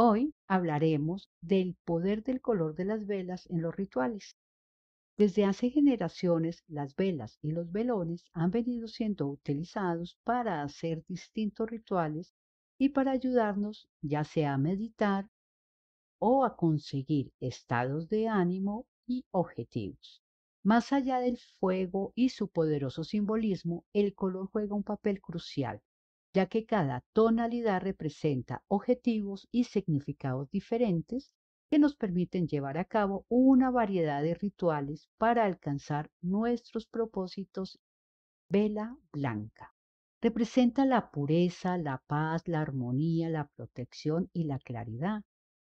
Hoy hablaremos del poder del color de las velas en los rituales. Desde hace generaciones, las velas y los velones han venido siendo utilizados para hacer distintos rituales y para ayudarnos ya sea a meditar o a conseguir estados de ánimo y objetivos. Más allá del fuego y su poderoso simbolismo, el color juega un papel crucial ya que cada tonalidad representa objetivos y significados diferentes que nos permiten llevar a cabo una variedad de rituales para alcanzar nuestros propósitos. Vela blanca. Representa la pureza, la paz, la armonía, la protección y la claridad.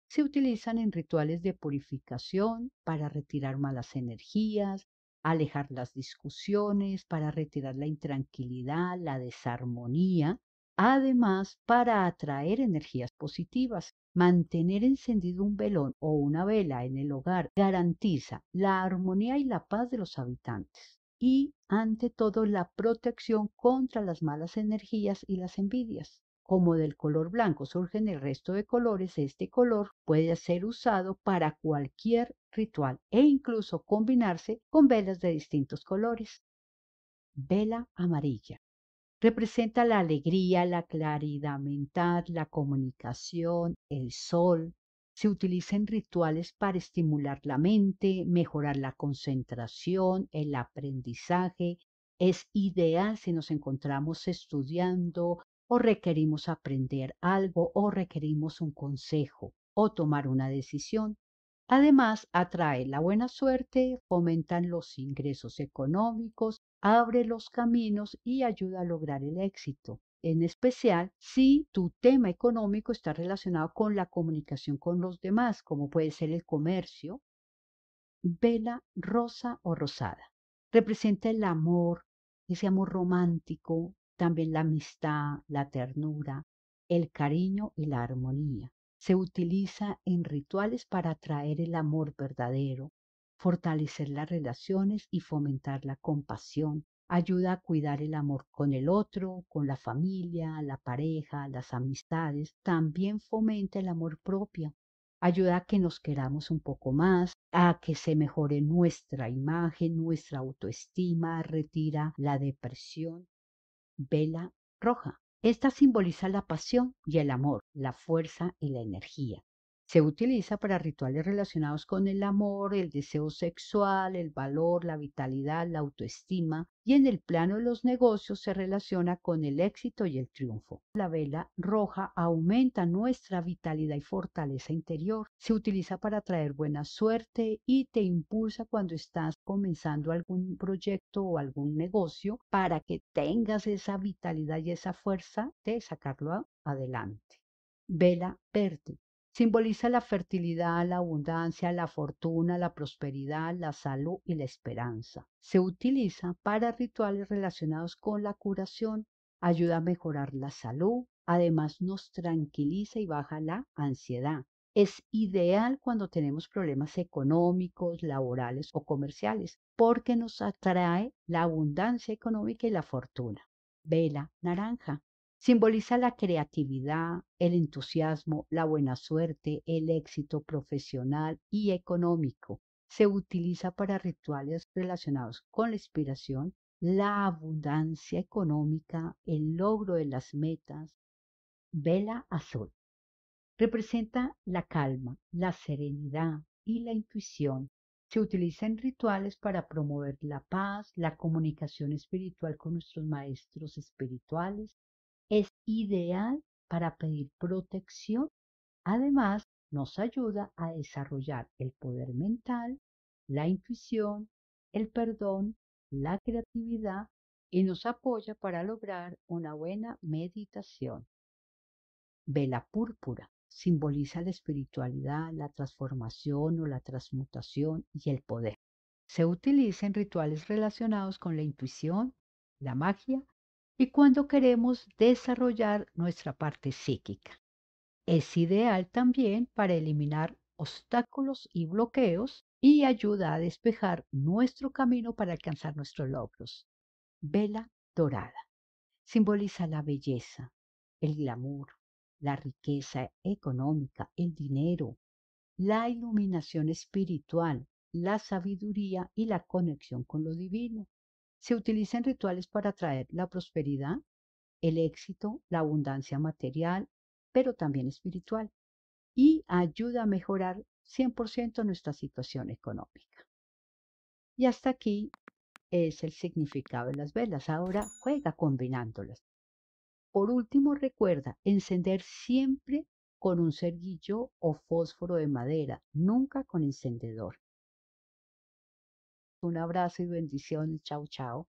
Se utilizan en rituales de purificación para retirar malas energías, alejar las discusiones, para retirar la intranquilidad, la desarmonía Además, para atraer energías positivas, mantener encendido un velón o una vela en el hogar garantiza la armonía y la paz de los habitantes y, ante todo, la protección contra las malas energías y las envidias. Como del color blanco surgen el resto de colores, este color puede ser usado para cualquier ritual e incluso combinarse con velas de distintos colores. Vela amarilla representa la alegría, la claridad mental, la comunicación, el sol. Se utilizan rituales para estimular la mente, mejorar la concentración, el aprendizaje. Es ideal si nos encontramos estudiando o requerimos aprender algo o requerimos un consejo o tomar una decisión. Además, atrae la buena suerte, fomentan los ingresos económicos abre los caminos y ayuda a lograr el éxito. En especial si tu tema económico está relacionado con la comunicación con los demás, como puede ser el comercio. Vela rosa o rosada. Representa el amor, ese amor romántico, también la amistad, la ternura, el cariño y la armonía. Se utiliza en rituales para atraer el amor verdadero, fortalecer las relaciones y fomentar la compasión. Ayuda a cuidar el amor con el otro, con la familia, la pareja, las amistades. También fomenta el amor propio. Ayuda a que nos queramos un poco más, a que se mejore nuestra imagen, nuestra autoestima, retira la depresión. Vela roja. Esta simboliza la pasión y el amor, la fuerza y la energía. Se utiliza para rituales relacionados con el amor, el deseo sexual, el valor, la vitalidad, la autoestima y en el plano de los negocios se relaciona con el éxito y el triunfo. La vela roja aumenta nuestra vitalidad y fortaleza interior. Se utiliza para traer buena suerte y te impulsa cuando estás comenzando algún proyecto o algún negocio para que tengas esa vitalidad y esa fuerza de sacarlo adelante. Vela verde Simboliza la fertilidad, la abundancia, la fortuna, la prosperidad, la salud y la esperanza. Se utiliza para rituales relacionados con la curación, ayuda a mejorar la salud, además nos tranquiliza y baja la ansiedad. Es ideal cuando tenemos problemas económicos, laborales o comerciales, porque nos atrae la abundancia económica y la fortuna. Vela naranja. Simboliza la creatividad, el entusiasmo, la buena suerte, el éxito profesional y económico. Se utiliza para rituales relacionados con la inspiración, la abundancia económica, el logro de las metas. Vela azul. Representa la calma, la serenidad y la intuición. Se utiliza en rituales para promover la paz, la comunicación espiritual con nuestros maestros espirituales, ideal para pedir protección. Además, nos ayuda a desarrollar el poder mental, la intuición, el perdón, la creatividad y nos apoya para lograr una buena meditación. Vela púrpura simboliza la espiritualidad, la transformación o la transmutación y el poder. Se utiliza en rituales relacionados con la intuición, la magia y cuando queremos desarrollar nuestra parte psíquica. Es ideal también para eliminar obstáculos y bloqueos y ayuda a despejar nuestro camino para alcanzar nuestros logros. Vela dorada. Simboliza la belleza, el glamour, la riqueza económica, el dinero, la iluminación espiritual, la sabiduría y la conexión con lo divino se utilizan rituales para atraer la prosperidad, el éxito, la abundancia material, pero también espiritual, y ayuda a mejorar 100% nuestra situación económica. Y hasta aquí es el significado de las velas. Ahora juega combinándolas. Por último, recuerda encender siempre con un cerguillo o fósforo de madera, nunca con encendedor. Un abrazo y bendiciones. Chao, chao.